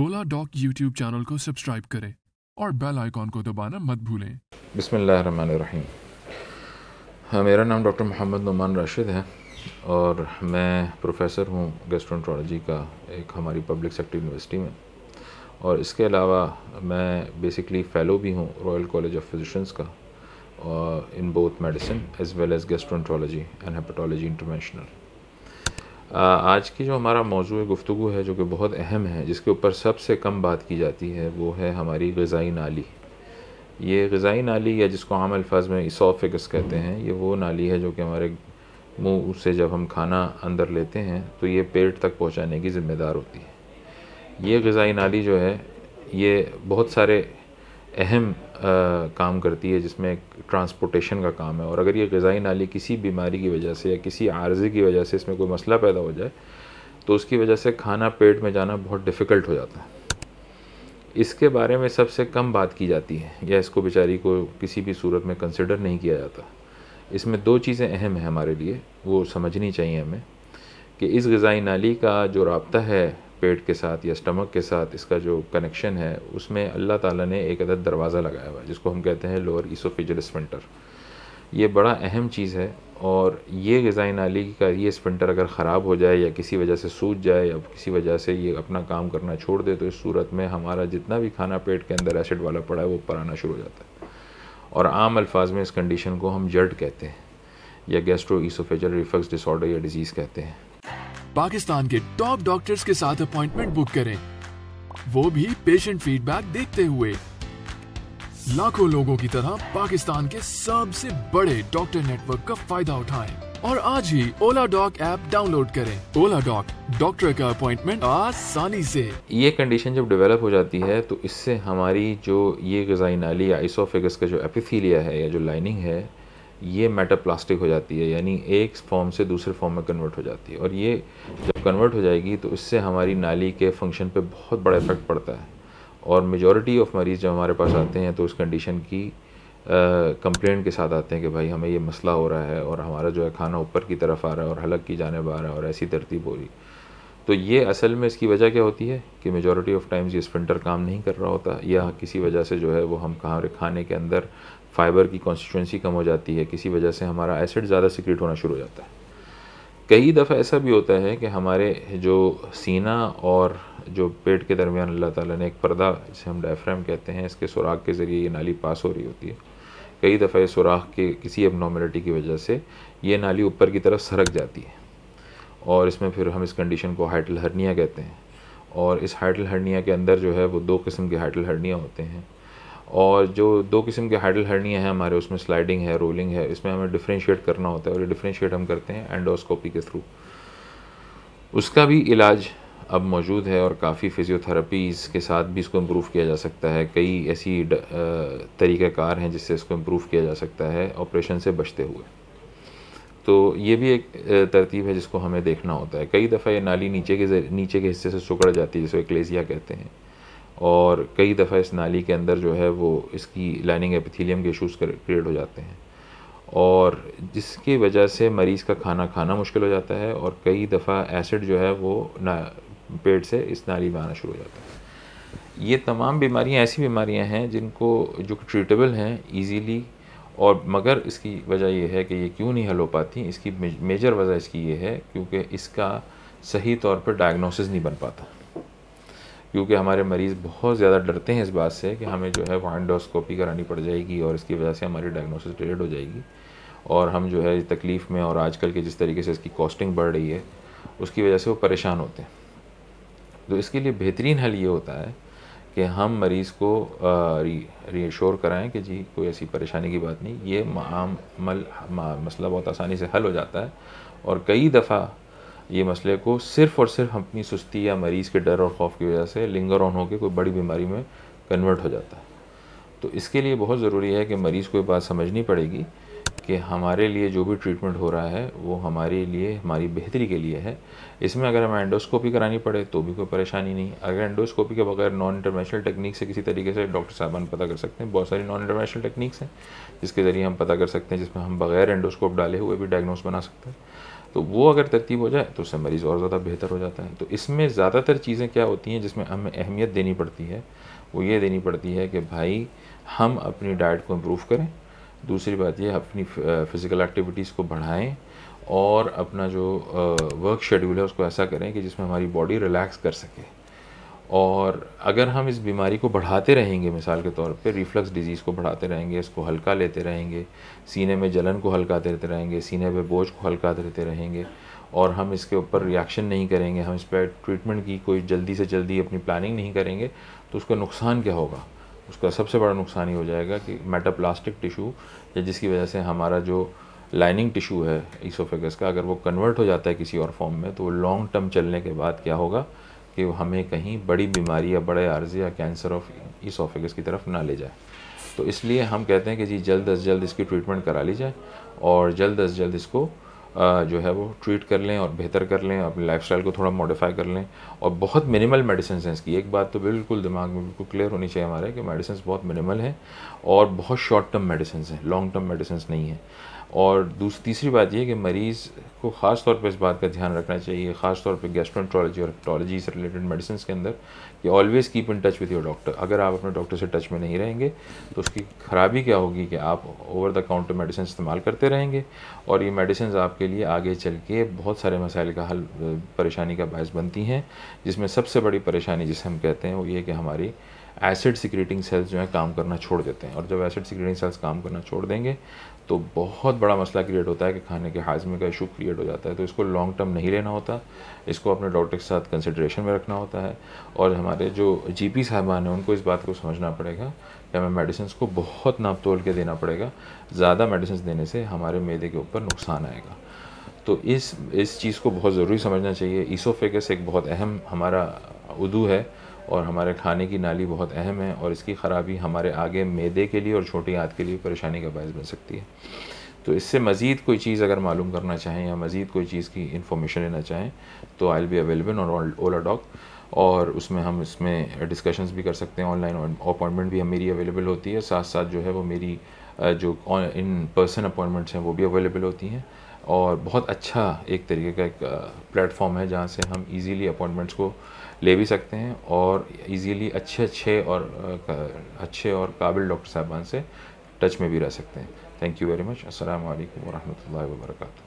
ओला Doc YouTube channel को subscribe करें और बेल आइकॉन को दबाना मत भूलें हाँ मेरा नाम डॉक्टर मोहम्मद नुमान राशिद है और मैं प्रोफेसर हूँ गेस्ट्रोनट्रोलॉजी का एक हमारी पब्लिक सेक्टर यूनिवर्सिटी में और इसके अलावा मैं बेसिकली फ़ेलो भी हूँ रॉयल कॉलेज ऑफ फिजिशंस का in both medicine as well as gastroenterology and hepatology international आज की जो हमारा मौजू गुफ्तु है जो कि बहुत अहम है जिसके ऊपर सबसे कम बात की जाती है वो है हमारी गज़ाई नाली ये गज़ाई नाली या जिसको आम अल्फाज में इसोफिकस कहते हैं ये वो नाली है जो कि हमारे मुंह से जब हम खाना अंदर लेते हैं तो ये पेट तक पहुंचाने की ज़िम्मेदार होती है ये गज़ाई नाली जो है ये बहुत सारे अहम काम करती है जिसमें एक ट्रांसपोर्टेशन का काम है और अगर ये गज़ाई नाली किसी बीमारी की वजह से या किसी आर्जी की वजह से इसमें कोई मसला पैदा हो जाए तो उसकी वजह से खाना पेट में जाना बहुत डिफ़िकल्ट हो जाता है इसके बारे में सबसे कम बात की जाती है या इसको बेचारी को किसी भी सूरत में कंसिडर नहीं किया जाता इसमें दो चीज़ें अहम हैं हमारे लिए वो समझनी चाहिए हमें कि इस गज़ाई नाली का जो रबता है पेट के साथ या स्टमक के साथ इसका जो कनेक्शन है उसमें अल्लाह ताला ने एक अदद दरवाज़ा लगाया हुआ है जिसको हम कहते हैं लोअर ईसोफिजल स्पेंटर ये बड़ा अहम चीज़ है और ये गज़ाई नाली का ये स्पेंटर अगर ख़राब हो जाए या किसी वजह से सूज जाए या किसी वजह से ये अपना काम करना छोड़ दे तो इस सूरत में हमारा जितना भी खाना पेट के अंदर एसिड वाला पड़ा है वो पराना आना शुरू हो जाता है और आम अल्फाज में इस कंडीशन को हम जर्ड कहते हैं या गैस्ट्रो ईसोफेजल रिफ्लक्स डिसऑर्डर या डिज़ीज़ कहते हैं पाकिस्तान के टॉप डॉक्टर्स के साथ अपॉइंटमेंट बुक करें वो भी पेशेंट फीडबैक देखते हुए लाखों लोगों की तरह पाकिस्तान के सबसे बड़े डॉक्टर नेटवर्क का फायदा उठाएं और आज ही ओला डॉक ऐप डाउनलोड करें ओला डॉक डॉक्टर का अपॉइंटमेंट आसानी से ये कंडीशन जब डेवलप हो जाती है तो इससे हमारी जो ये गजाई नाली आइसोफेगस का जो एपिथीलिया है या जो लाइनिंग है ये मेटा प्लास्टिक हो जाती है यानी एक फॉर्म से दूसरे फॉर्म में कन्वर्ट हो जाती है और ये जब कन्वर्ट हो जाएगी तो इससे हमारी नाली के फंक्शन पे बहुत बड़ा इफेक्ट पड़ता है और मेजॉरिटी ऑफ मरीज़ जब हमारे पास आते हैं तो उस कंडीशन की कंप्लेंट के साथ आते हैं कि भाई हमें ये मसला हो रहा है और हमारा जो है खाना ऊपर की तरफ आ रहा है और हलक की जानब आ रहा है और ऐसी तरतीब हो रही तो ये असल में इसकी वजह क्या होती है कि मेजॉरिटी ऑफ टाइम्स ये स्प्रिंटर काम नहीं कर रहा होता या किसी वजह से जो है वो हम कहाँ खाने के अंदर फाइबर की कॉन्स्टिट्यूंसी कम हो जाती है किसी वजह से हमारा एसिड ज़्यादा सिक्रेट होना शुरू हो जाता है कई दफ़ा ऐसा भी होता है कि हमारे जो सीना और जो पेट के दरमियान अल्लाह ताला ने एक पर्दा जिसे हम डायफ्राम कहते हैं इसके सुराख के ज़रिए ये नाली पास हो रही होती है कई दफ़ा ये सुराख के किसी एबनॉर्मेलिटी की वजह से ये नाली ऊपर की तरफ सरक जाती है और इसमें फिर हम इस कंडीशन को हाइटल हर्निया कहते हैं और इस हाइटल हर्निया के अंदर जो है वो दो किस्म के हाइटल हर्निया होते हैं और जो दो किस्म के हाइडल हर्निया हैं हमारे उसमें स्लाइडिंग है रोलिंग है इसमें हमें डिफ्रेंशिएट करना होता है और ये डिफ्रेंशिएट हम करते हैं एंडोस्कोपी के थ्रू उसका भी इलाज अब मौजूद है और काफ़ी फिजियोथेरेपीज़ के साथ भी इसको इम्प्रूव किया जा सकता है कई ऐसी तरीक़ाकार हैं जिससे इसको इम्प्रूव किया जा सकता है ऑपरेशन से बचते हुए तो ये भी एक तरतीब है जिसको हमें देखना होता है कई दफ़ा ये नाली नीचे के नीचे के हिस्से से सुकड़ जाती है जिसको क्लेजिया कहते हैं और कई दफ़ा इस नाली के अंदर जो है वो इसकी लाइनिंग एपिथीलियम के इशूज़ क्रिएट हो जाते हैं और जिसकी वजह से मरीज़ का खाना खाना मुश्किल हो जाता है और कई दफ़ा एसिड जो है वो ना पेट से इस नाली में आना शुरू हो जाता है ये तमाम बीमारियां ऐसी बीमारियां हैं जिनको जो ट्रीटेबल हैं इजीली और मगर इसकी वजह यह है कि ये क्यों नहीं हल हो पाती इसकी मेजर वजह इसकी ये है क्योंकि इसका सही तौर पर डायग्नोसिस नहीं बन पाता क्योंकि हमारे मरीज़ बहुत ज़्यादा डरते हैं इस बात से कि हमें जो है वाइंडोस्कोपी एंडोस्कोपी करानी पड़ जाएगी और इसकी वजह से हमारी डायग्नोसिस डिलेड हो जाएगी और हम जो है तकलीफ़ में और आजकल के जिस तरीके से इसकी कॉस्टिंग बढ़ रही है उसकी वजह से वो परेशान होते हैं तो इसके लिए बेहतरीन हल ये होता है कि हम मरीज़ को रीशोर कराएं कि जी कोई ऐसी परेशानी की बात नहीं ये मामल मसला बहुत आसानी से हल हो जाता है और कई दफ़ा ये मसले को सिर्फ और सिर्फ अपनी सुस्ती या मरीज़ के डर और खौफ की वजह से लिंगर ऑन होकर कोई बड़ी बीमारी में कन्वर्ट हो जाता है तो इसके लिए बहुत ज़रूरी है कि मरीज़ को ये बात समझनी पड़ेगी कि हमारे लिए जो भी ट्रीटमेंट हो रहा है वो हमारे लिए हमारी बेहतरी के लिए है इसमें अगर हमें एंडोस्कोपी करानी पड़े तो भी कोई परेशानी नहीं अगर एंडोस्कोपी के बगैर नॉन इंटरनेशनल टेक्निक से किसी तरीके से डॉक्टर साहबान पता कर सकते हैं बहुत सारी नॉन इंटरनेशनल टेक्निक्स हैं जिसके ज़रिए हम पता कर सकते हैं जिसमें हम बगैर एंडोस्कोप डाले हुए भी डायग्नोस बना सकते हैं तो वो अगर तरतीब हो जाए तो उससे मरीज़ और ज़्यादा बेहतर हो जाता है तो इसमें ज़्यादातर चीज़ें क्या होती हैं जिसमें हमें अहमियत देनी पड़ती है वो ये देनी पड़ती है कि भाई हम अपनी डाइट को इम्प्रूव करें दूसरी बात ये अपनी फ़िज़िकल एक्टिविटीज़ को बढ़ाएँ और अपना जो वर्क शेड्यूल है उसको ऐसा करें कि जिसमें हमारी बॉडी रिलैक्स कर सके और अगर हम इस बीमारी को बढ़ाते रहेंगे मिसाल के तौर पे रिफ्लक्स डिज़ीज़ को बढ़ाते रहेंगे इसको हल्का लेते रहेंगे सीने में जलन को हल्का देते रहेंगे सीने में बोझ को हल्का देते रहेंगे और हम इसके ऊपर रिएक्शन नहीं करेंगे हम इस पर ट्रीटमेंट की कोई जल्दी से जल्दी अपनी प्लानिंग नहीं करेंगे तो उसका नुकसान क्या होगा उसका सबसे बड़ा नुकसान ही हो जाएगा कि मेटाप्लास्टिक टिशू या जिसकी वजह से हमारा जो लाइनिंग टिशू है ईसोफेगस का अगर वो कन्वर्ट हो जाता है किसी और फॉर्म में तो वो लॉन्ग टर्म चलने के बाद क्या होगा कि हमें कहीं बड़ी बीमारी या बड़े आर्जी या कैंसर ऑफ इसोफेगस की तरफ ना ले जाए तो इसलिए हम कहते हैं कि जी जल्द अज जल्द इसकी ट्रीटमेंट करा ली जाए और जल्द अज जल्द इसको जो है वो ट्रीट कर लें और बेहतर कर लें अपनी लाइफ को थोड़ा मॉडिफाई कर लें और बहुत मिनिमल मेडिसिन हैं इसकी एक बात तो बिल्कुल दिमाग में बिल्कुल क्लियर होनी चाहिए हमारे कि मेडिसिन बहुत मिनिमल हैं और बहुत शॉर्ट टर्म मेडिसिन हैं लॉन्ग टर्म मेडिसिन नहीं हैं और दूसरी तीसरी बात यह कि मरीज़ को ख़ास तौर पर इस बात का ध्यान रखना चाहिए ख़ास तौर पर गैस्ट्रोन्ट्रोलॉजी और हेप्टोलॉजी से रिलेटेड मेडिसिन के अंदर कि always keep in touch with your doctor अगर आप अपने डॉक्टर से टच में नहीं रहेंगे तो उसकी खराबी क्या होगी कि आप ओवर द काउंटर मेडिसिन इस्तेमाल करते रहेंगे और ये मेडिसिन आपके लिए आगे चल के बहुत सारे मसाइल का हल परेशानी का बायस बनती हैं जिसमें सबसे बड़ी परेशानी जिसे हम कहते हैं वो ये कि हमारी एसिड सिक्रेटिंग सेल्स जो हैं काम करना छोड़ देते हैं और जब एसिड सिक्रेटिंग सेल्स काम करना छोड़ देंगे तो बहुत बड़ा मसला क्रिएट होता है कि खाने के हाजमे का इशू क्रिएट हो जाता है तो इसको लॉन्ग टर्म नहीं लेना होता इसको अपने डॉक्टर के साथ कंसिड्रेशन में रखना होता है और हमारे जो जी पी साहबान हैं उनको इस बात को समझना पड़ेगा कि हमें मेडिसिन को बहुत नाप तोल के देना पड़ेगा ज़्यादा मेडिसिन देने से हमारे मैदे के ऊपर नुकसान आएगा तो इस इस चीज़ को बहुत ज़रूरी समझना चाहिए ईसोफेगस एक बहुत अहम हमारा उदू है और हमारे खाने की नाली बहुत अहम है और इसकी ख़राबी हमारे आगे मैदे के लिए और छोटी आँत के लिए परेशानी का बायस बन सकती है तो इससे मज़ीद कोई चीज़ अगर मालूम करना चाहें या मज़ीद कोई चीज़ की इन्फॉर्मेशन लेना चाहें तो आई बी अवेलेबल और ओला डॉक और उसमें हम इसमें डिस्कशंस भी कर सकते हैं ऑनलाइन अपॉइंटमेंट भी हम मेरी अवेलेबल होती है साथ साथ जो है वो मेरी जो इन पर्सन अपॉइंटमेंट्स हैं वो भी अवेलेबल होती हैं और बहुत अच्छा एक तरीके का एक प्लेटफॉर्म है जहाँ से हम ईज़िली अपॉइंटमेंट्स को ले भी सकते हैं और इजीली अच्छे अच्छे और अच्छे और काबिल डॉक्टर साहबान से टच में भी रह सकते हैं थैंक यू वेरी मच असल वरहमल वर्का